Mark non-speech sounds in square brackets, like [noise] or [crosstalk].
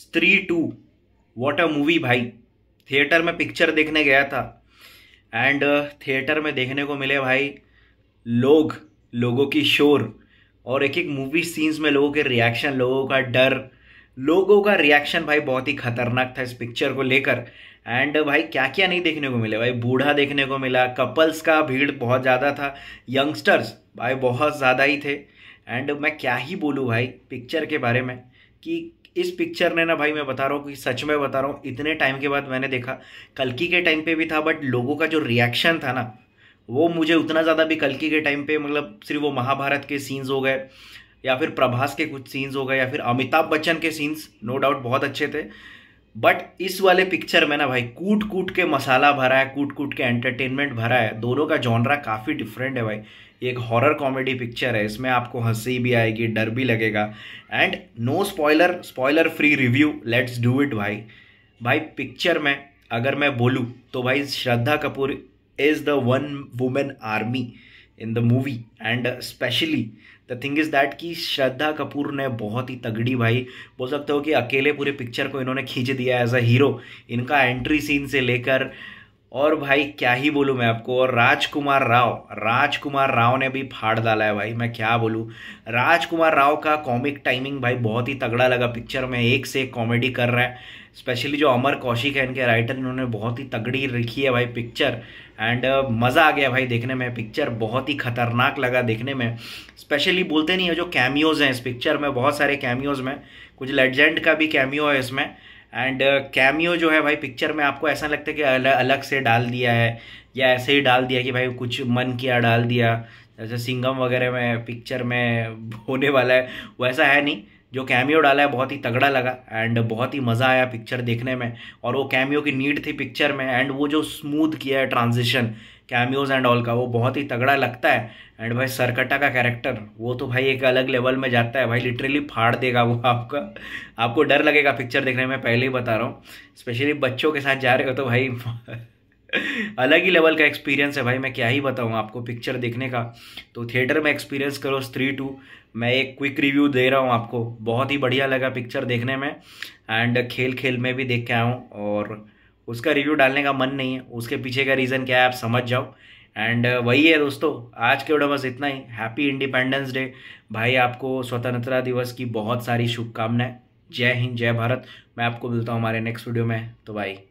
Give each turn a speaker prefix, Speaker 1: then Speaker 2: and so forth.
Speaker 1: स्त्री two what a movie भाई theatre में पिक्चर देखने गया था एंड थिएटर uh, में देखने को मिले भाई लोग लोगों की शोर और एक एक मूवी सीन्स में लोगों के रिएक्शन लोगों का डर लोगों का रिएक्शन भाई बहुत ही खतरनाक था इस पिक्चर को लेकर एंड uh, भाई क्या क्या नहीं देखने को मिले भाई बूढ़ा देखने को मिला कपल्स का भीड़ बहुत ज़्यादा था यंगस्टर्स भाई बहुत ज़्यादा ही थे एंड मैं क्या ही बोलूँ भाई पिक्चर के बारे में कि इस पिक्चर ने ना भाई मैं बता रहा हूँ कि सच में बता रहा हूँ इतने टाइम के बाद मैंने देखा कलकी के टाइम पे भी था बट लोगों का जो रिएक्शन था ना वो मुझे उतना ज़्यादा भी कलकी के टाइम पे मतलब सिर्फ वो महाभारत के सीन्स हो गए या फिर प्रभास के कुछ सीन्स हो गए या फिर अमिताभ बच्चन के सीन्स नो डाउट बहुत अच्छे थे बट इस वाले पिक्चर में ना भाई कूट कूट के मसाला भरा है कूट कूट के एंटरटेनमेंट भरा है दोनों का जॉनरा काफ़ी डिफरेंट है भाई ये एक हॉरर कॉमेडी पिक्चर है इसमें आपको हंसी भी आएगी डर भी लगेगा and no spoiler spoiler free review let's do it भाई भाई पिक्चर में अगर मैं बोलूँ तो भाई Shraddha Kapoor is the one women army in the movie and specially the thing is that कि श्रद्धा कपूर ने बहुत ही तगड़ी भाई बोल सकते हो कि अकेले पूरे पिक्चर को इन्होंने खींच दिया एज अ हीरो इनका एंट्री सीन से लेकर uh, और भाई क्या ही बोलूँ मैं आपको और राजकुमार राव राजकुमार राव ने भी फाड़ डाला है भाई मैं क्या बोलूँ राजकुमार राव का कॉमिक टाइमिंग भाई बहुत ही तगड़ा लगा पिक्चर में एक से एक कॉमेडी कर रहा है स्पेशली जो अमर कौशिक है इनके राइटर इन्होंने बहुत ही तगड़ी लिखी है भाई पिक्चर एंड uh, मज़ा आ गया भाई देखने में पिक्चर बहुत ही खतरनाक लगा देखने में स्पेशली बोलते नहीं है जो कैमियोज़ हैं इस पिक्चर में बहुत सारे कैमियोज़ में कुछ लेजेंड का भी कैमियो है इसमें एंड कैमियो uh, जो है भाई पिक्चर में आपको ऐसा लगता है कि अलग अलग से डाल दिया है या ऐसे ही डाल दिया कि भाई कुछ मन किया डाल दिया जैसे सिंगम वगैरह में पिक्चर में [laughs] होने वाला है वैसा है नहीं जो कैमियो डाला है बहुत ही तगड़ा लगा एंड बहुत ही मज़ा आया पिक्चर देखने में और वो कैमियो की नीड थी पिक्चर में एंड वो जो स्मूथ किया है ट्रांजिशन कैमियोज एंड ऑल का वो बहुत ही तगड़ा लगता है एंड भाई सरकटा का कैरेक्टर वो तो भाई एक अलग लेवल में जाता है भाई लिटरली फाड़ देगा वो आपका आपको डर लगेगा पिक्चर देखने में पहले ही बता रहा हूँ स्पेशली बच्चों के साथ जा रहे हो तो भाई [laughs] अलग ही लेवल का एक्सपीरियंस है भाई मैं क्या ही बताऊँ आपको पिक्चर देखने का तो थिएटर में एक्सपीरियंस करो थ्री टू मैं एक क्विक रिव्यू दे रहा हूँ आपको बहुत ही बढ़िया लगा पिक्चर देखने में एंड खेल खेल में भी देख के आऊँ और उसका रिव्यू डालने का मन नहीं है उसके पीछे का रीज़न क्या है आप समझ जाओ एंड uh, वही है दोस्तों आज के वीडियो बस इतना ही हैप्पी इंडिपेंडेंस डे भाई आपको स्वतंत्रता दिवस की बहुत सारी शुभकामनाएं जय हिंद जय भारत मैं आपको मिलता हूँ हमारे नेक्स्ट वीडियो में तो भाई